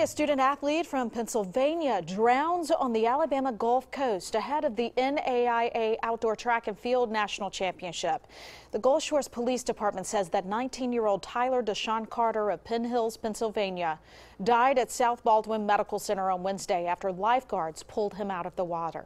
A student athlete from Pennsylvania drowns on the Alabama Gulf Coast ahead of the NAIA Outdoor Track and Field National Championship. The Gulf Shores Police Department says that 19-year-old Tyler Deshawn Carter of Penn Hills, Pennsylvania, died at South Baldwin Medical Center on Wednesday after lifeguards pulled him out of the water.